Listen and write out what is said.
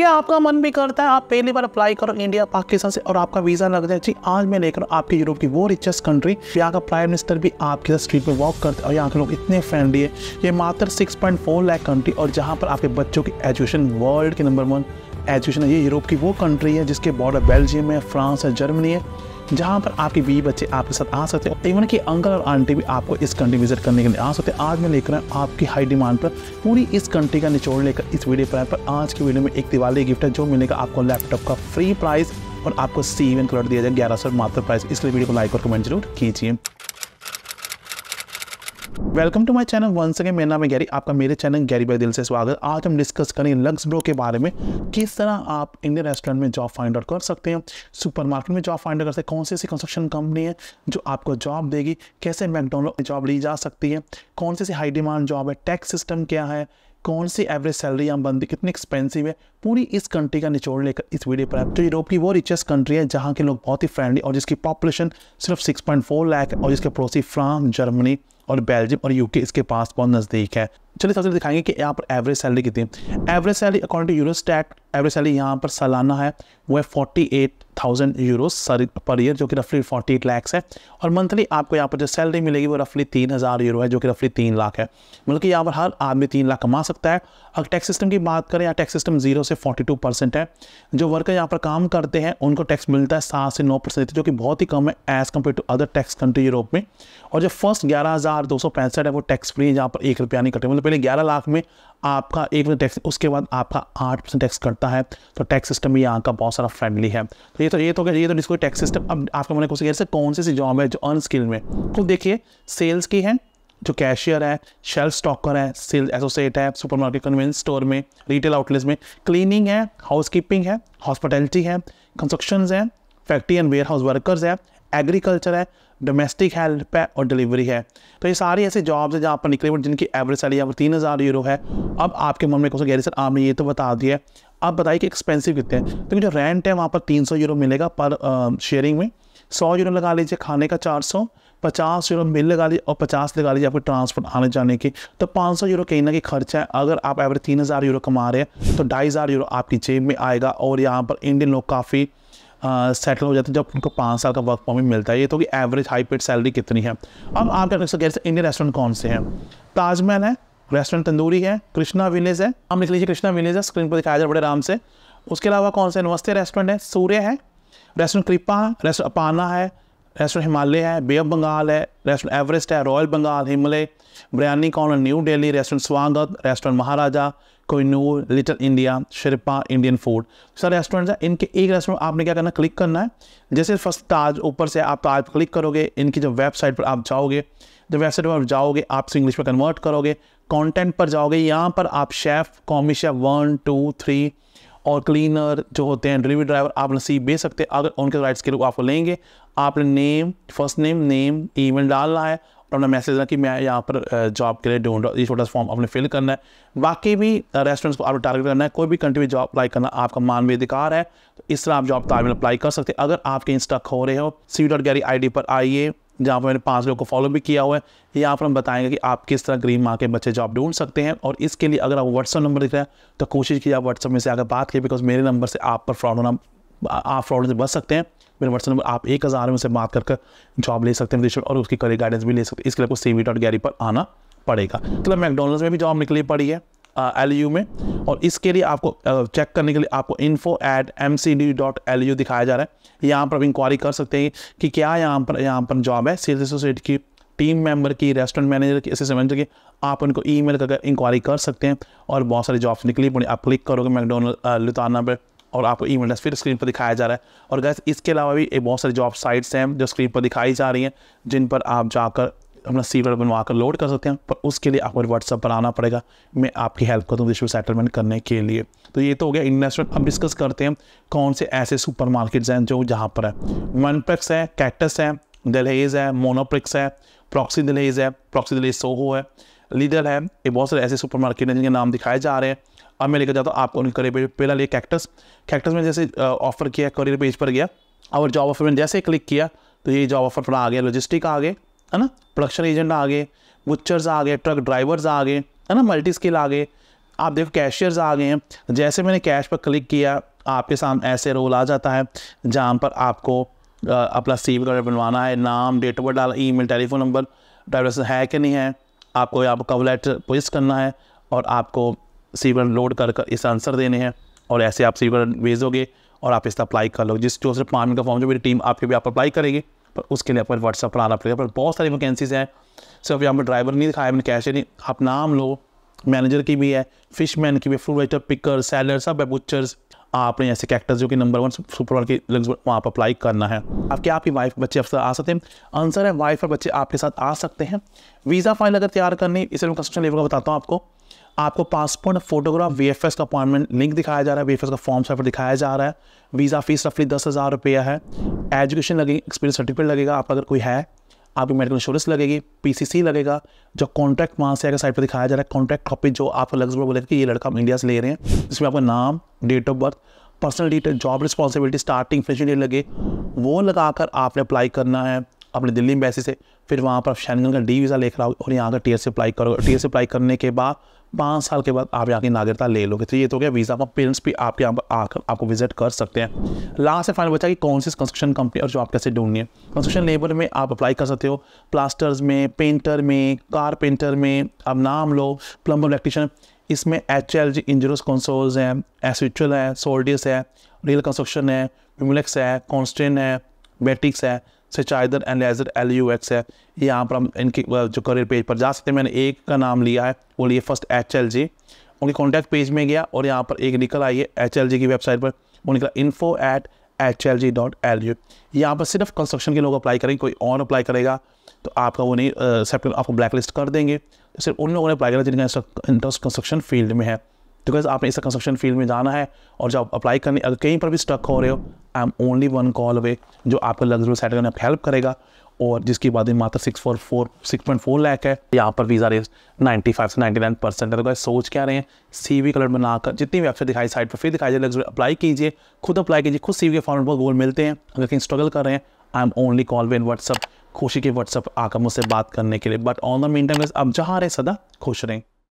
क्या आपका मन भी करता है आप पहली बार अप्लाई करो इंडिया पाकिस्तान से और आपका वीज़ा लग जाए जी आज मैं लेकर आपकी यूरोप की वो रिचेस्ट कंट्री यहाँ का प्राइम मिनिस्टर भी आपके साथ स्ट्रीट पर वॉक करते और यहाँ के लोग इतने फ्रेंडली है ये मात्र six point four lakh country और जहाँ पर आपके बच्चों की एजुकेशन वर्ल्ड के नंबर वन एजुकेशन है ये यूरोप की वो कंट्री है जिसके बॉर्डर बेल्जियम है फ्रांस है जर्मनी है जहाँ पर आपके बीवी बच्चे आपके साथ आ सकते हैं इवन कि अंकल और आंटी भी आपको इस कंट्री विजिट करने के लिए आ सकते हैं आज मैं लेकर आपकी हाई डिमांड पर पूरी इस कंट्री का निचोड़ लेकर इस वीडियो पर पर आज की वीडियो में एक दिवाली गिफ्ट है जो मिलेगा आपको लैपटॉप का फ्री प्राइस और आपको सी इवन कलर दिया जाए ग्यारह सौ मात्र प्राइस इसलिए वीडियो को लाइक और कमेंट जरूर कीजिए welcome to my channel once again मेरा नाम है गैरी आपका मेरे चैनल गैरी बाई दिल से स्वागत आज हम डिस्कस करेंगे लक्स ब्रो के बारे में किस तरह आप इंडियन रेस्टोरेंट में जॉब फाइंड आउट कर सकते हैं सुपरमार्केट में जॉब फाइंड आउट कर सकते हैं कौन सी ऐसी कंस्ट्रक्शन कंपनी है जो आपको जॉब देगी कैसे मैकडोनल्ड में जॉब ली जा सकती है कौन सी ऐसी हाई डिमांड जॉब है टैक्स सिस्टम क्या है कौन सी एवरेज सैलरी यहाँ बनती कितनी एक्सपेंसिव है पूरी इस कंट्री का निचोड़ लेकर इस वीडियो पर आप जो तो यूरोप की वो रिचेस्ट कंट्री है जहाँ के लोग बहुत ही फ्रेंडली और जिसकी पॉपुलेशन सिर्फ 6.4 लाख है और जिसके पड़ोसी फ्रांस जर्मनी और बेल्जियम और यूके इसके पास बहुत नज़दीक है चलिए सबसे दिखाएंगे कि यहाँ पर एवरेज सैलरी कितनी है average salary according to Eurostat average salary यहाँ पर सालाना है वो है forty eight thousand euro per year जो कि रफली फोर्टी एट लैक्स है और मंथली आपको यहाँ पर जो सैलरी मिलेगी वो रफली तीन हज़ार यूरो है जो कि रफली तीन लाख है मतलब कि यहाँ पर हर आदमी तीन लाख कमा सकता है अगर टैक्स सिस्टम की बात करें यहाँ टैक्स सिस्टम जीरो से फोर्टी टू परसेंट है जो वर्कर यहाँ पर काम करते हैं उनको टैक्स मिलता है सात से नौ परसेंट जो कि बहुत ही कम है as compare to other tax country Europe में और जो फर्स्ट ग्यारह हज़ार दो सौ पैंसठ है वो टैक्स फ्री है जहाँ पर एक रुपया नहीं कटे मतलब मतलब पहले ग्यारह लाख में आपका एक परसेंट टैक्स उसके बाद आपका आठ परसेंट टैक्स कटता है तो टैक्स सिस्टम भी यहाँ का बहुत सारा फ्रेंडली है तो ये तो ये तो ये तो डिस्को टैक्स सिस्टम अब आपका मैंने कुछ से कौन सी जॉब है जो अनस्किल में तो देखिए सेल्स की है जो कैशियर है शेल्फ स्टॉकर है सेल्स एसोसिएट है सुपरमार्केट कन्वीनियंस स्टोर में रिटेल आउटलेट्स में क्लीनिंग है हाउसकीपिंग है हॉस्पिटैलिटी है कंस्ट्रक्शन है factory and warehouse workers है एग्रीकल्चर है डोमेस्टिक हेल्प है और डिलीवरी है तो ये सारी ऐसी जॉब्स है जहाँ पर निकले हुए जिनकी एवरेज सैलरी यहाँ पर तीन हज़ार यूरो है अब आपके मन में कौन सा गहरी सर आपने ये तो बता दिया आप बताइए कि एक्सपेंसिव कितने हैं तो जो रेंट है वहाँ पर तीन सौ यूरो मिलेगा पर शेयरिंग में सौ यूरो लगा लीजिए खाने का चार सौ पचास यूरो मिल लगा लीजिए और पचास लगा लीजिए आपको ट्रांसपोर्ट आने जाने की तो पाँच सौ यूरो कहीं ना कहीं खर्चा है अगर आप एवरेज तीन हज़ार यूरो कमा रहे हैं तो ढाई हज़ार यूरो आपकी जेब में आएगा और यहाँ पर इंडियन लोग काफ़ी सेटल हो जाते हैं जब उनको पाँच साल का वर्क परमिट मिलता है ये तो कि एवरेज हाई पेड सैलरी कितनी है अब आप क्या कर सकते हैं इंडियन रेस्टोरेंट कौन से हैं ताजमहल है रेस्टोरेंट तंदूरी है कृष्णा विलेज है हम लिख लीजिए कृष्णा विलेज है स्क्रीन पर दिखाया जाए बड़े आराम से उसके अलावा कौन से नमस्ते रेस्टोरेंट है सूर्य है रेस्टोरेंट कृपा है रेस्टोरेंट अपाना है नेशनल हिमालय है बे ऑफ बंगाल है रेस्टोरेंट एवरेस्ट है royal Bengal Himalaya biryani corner new Delhi restaurant Swagat restaurant Maharaja कोई new little India Sherpa Indian food sir restaurant है इनके एक रेस्टोरेंट आपने क्या करना क्लिक करना है जैसे फर्स्ट ताज ऊपर से आप ताज क्लिक करोगे इनकी जब वेबसाइट पर आप जाओगे जब वेबसाइट पर आप जाओगे आप इंग्लिश में कन्वर्ट करोगे कंटेंट पर जाओगे यहाँ पर आप chef commis one two three और क्लीनर जो होते हैं डिलीवरी ड्राइवर आप नसीब बेच सकते हैं अगर उनके राइट्स के लोग आपको लेंगे आपने name first name name email डालना है और अपना मैसेज देना कि मैं यहाँ पर जॉब के लिए ढूंढ रहा ये छोटा सा फॉर्म आपने फिल करना है बाकी भी रेस्टोरेंट्स को आपने टारगेट करना है कोई भी कंट्री में जॉब अप्लाई करना आपका मानवीय अधिकार है तो इस तरह आप जॉब तालिम अप्लाई कर सकते हैं अगर आप कहीं स्टक हो रहे हो सी डॉट गैरी आई पर आइए जहाँ पर मैंने पाँच लोग को फॉलो भी किया हुआ है यहाँ पर हम बताएंगे कि आप किस तरह ग्रीन के बच्चे जॉब ढूंढ सकते हैं और इसके लिए अगर आप व्हाट्सअप नंबर दिख रहा है तो कोशिश कीजिए आप व्हाट्सअप में से आकर बात करें बिकॉज मेरे नंबर से आप पर फ्रॉड होना आप फ्रॉड से बच सकते हैं मेरे व्हाट्सअप नंबर आप एक हज़ार में से बात कर जॉब ले सकते हैं विदेश और उसकी करियर गाइडेंस भी ले सकते हैं इसके लिए आपको सी वी डॉट गैरी पर आना पड़ेगा मतलब तो मैकडोनल्ड्स में भी जॉब निकली पड़ी है एल यू में और इसके लिए आपको चेक करने के लिए आपको info at M C D dot L U दिखाया जा रहा है यहाँ पर आप इंक्वायरी कर सकते हैं कि क्या यहाँ पर यहाँ पर जॉब है सेल्स एसोसिएट की टीम मेंबर की रेस्टोरेंट मैनेजर की ऐसे समझ के आप उनको ई मेल करके इंक्वायरी कर सकते हैं और बहुत सारी जॉब्स निकली पड़ी आप क्लिक करोगे मैकडोनल्ड लुताना पर और आपको ई मेल फिर स्क्रीन पर दिखाया जा रहा है और गैस इसके अलावा भी बहुत सारी जॉब साइट्स हैं जो स्क्रीन पर दिखाई जा रही हैं जिन पर आप जाकर अपना सी वर्ड बनवा कर लोड कर सकते हैं पर उसके लिए आपको व्हाट्सअप पर आना पड़ेगा मैं आपकी हेल्प कर दूँ इशू सेटलमेंट करने के लिए तो ये तो हो गया इन्वेस्टमेंट अब डिस्कस करते हैं कौन से ऐसे सुपर मार्केट्स हैं जो जहाँ पर है वनप्लेक्स है कैक्टस है दलहेज है मोनोप्रिक्स है प्रॉक्सी दलहेज है प्रॉक्सी दिलेज सोहो है लीडर है ये बहुत सारे ऐसे सुपर मार्केट हैं जिनके नाम दिखाए जा रहे हैं अब मैं लेकर जाता हूँ आपको उनके करियर पेज पहला लिया कैक्टस कैक्टस में जैसे ऑफर किया करियर पेज पर गया और जॉब ऑफर में जैसे क्लिक किया तो ये जॉब ऑफर थोड़ा आ गया लॉजिस्टिक आ गए है ना प्रोडक्शन एजेंट आ गए बुच्चर्स आ गए ट्रक ड्राइवर्स आ गए है ना मल्टी स्किल आ गए आप देखो कैशियर्स आ गए हैं जैसे मैंने कैश पर क्लिक किया आपके सामने ऐसे रोल आ जाता है जहाँ पर आपको अपना सी कार्ड बनवाना है नाम डेट ऑफ बर्थ डाला email telephone number driver है कि नहीं है आपको यहाँ पर कवलेट पोस्ट करना है और आपको सी वी लोड कर कर इस आंसर देने हैं और ऐसे आप सी वी भेजोगे और आप इस अप्लाई कर लो जिस जो सिर्फ पाँच मिनट का फॉर्म जो मेरी टीम आपके भी आप अप्लाई करेगी पर उसके लिए अपन व्हाट्सअप पर आना पड़ेगा पर बहुत सारी वैकेंसीज़ हैं सिर्फ यहाँ पर ड्राइवर नहीं दिखाया मैंने कैश नहीं आप नाम लो मैनेजर की भी है फिशमैन की भी फ्रूट वेटर पिकर सैलर सब है बुचर्स आपने ऐसे कैक्टर्स जो कि नंबर वन सुपरवाल के लग्ज वहाँ पर अप्लाई करना है आपके आप आपकी वाइफ बच्चे अफसर आ सकते हैं आंसर है वाइफ और बच्चे आपके साथ आ सकते हैं वीज़ा फाइल अगर तैयार करनी इसे मैं कंस्ट्रक्शन लेवल का बताता हूँ आपको आपको passport photograph V F S का अपॉइंटमेंट लिंक दिखाया जा रहा है वी एफ एस का फॉर्म सफर दिखाया जा रहा है वीज़ा फीस रफली दस हज़ार रुपया है एजुकेशन लगेगी एक्सपीरियंस सर्टिफिकेट लगेगा आपका अगर कोई है आपकी मेडिकल इंश्योरेंस लगेगी पीसीसी लगेगा जो कॉन्ट्रैक्ट वहाँ से अगर साइट पर दिखाया जा रहा है कॉन्ट्रैक्ट कॉपी जो आपको लग्जमबर्ग बोले कि ये लड़का हम इंडिया से ले रहे हैं जिसमें आपका नाम date of birth personal detail job responsibility starting finishing date लगे वो लगाकर आपने अप्लाई करना है अपने दिल्ली में बैसे से फिर वहाँ पर शैनगन का डी वीज़ा लेकर आओ और यहाँ का टी एस अप्लाई करो टी एस अप्लाई करने के बाद पाँच साल के बाद आप यहाँ की नागरिकता ले लोगे तो ये तो क्या वीज़ा पर पेरेंट्स भी आपके यहाँ पर आकर आपको विजिट कर सकते हैं लास्ट से फाइनल बचा कि कौन सी कंस्ट्रक्शन कंपनी और जो आप कैसे ढूंढनी है कंस्ट्रक्शन लेबर में आप अप्लाई कर सकते हो प्लास्टर्स में पेंटर में कारपेंटर में अब नाम लो प्लम्बर इलेक्ट्रिशियन इसमें एच एल जी इंजरस कंसोल्स हैं एसविचुअल है सोल्डियस है रियल कंस्ट्रक्शन है म्यूलेक्स है कॉन्स्टेन है बेटिक्स है सिचाइदर एनालाइजर एल यू एक्स है यहाँ पर हम इनके जो करियर पेज पर जा सकते हैं मैंने एक का नाम लिया है वो लिए फर्स्ट एच एल जी उनके कॉन्टैक्ट पेज में गया और यहाँ पर एक निकल आई है एच एल जी की वेबसाइट पर वो निकला info at H L G dot L U यहाँ पर सिर्फ कंस्ट्रक्शन के लोग अप्लाई करेंगे कोई और अप्लाई करेगा तो आपका वो नहीं सेप्टर आपको ब्लैक लिस्ट कर देंगे तो सिर्फ उन लोगों ने अप्लाई करना जिनका इंटरेस्ट कंस्ट्रक्शन फील्ड में है तो कैसे आपने इस कंस्ट्रक्शन फील्ड में जाना है और जब अप्लाई करने अगर कहीं पर भी स्टक हो रहे हो I'm only one call away जो आपको लग्जरी सेट करने में हेल्प करेगा और जिसकी बाद मात्र six four four six point four lakh है यहाँ पर वीज़ा रेट नाइन्टी फाइव से नाइन्टी नाइन परसेंट है तो सोच क्या रहे हैं सी वी कलर बनाकर जितनी भी वेबसाइट दिखाई साइट पर फिर दिखाई जाए लग्जरी अप्लाई कीजिए खुद अप्लाई कीजिए खुद सी वी के फॉर्म पर गोल मिलते हैं अगर कहीं स्ट्रगल कर रहे हैं I'm only call away in WhatsApp खुशी के व्हाट्सअप आकर मुझसे बात करने के लिए but on the main time अब जहाँ रहे सदा खुश रहें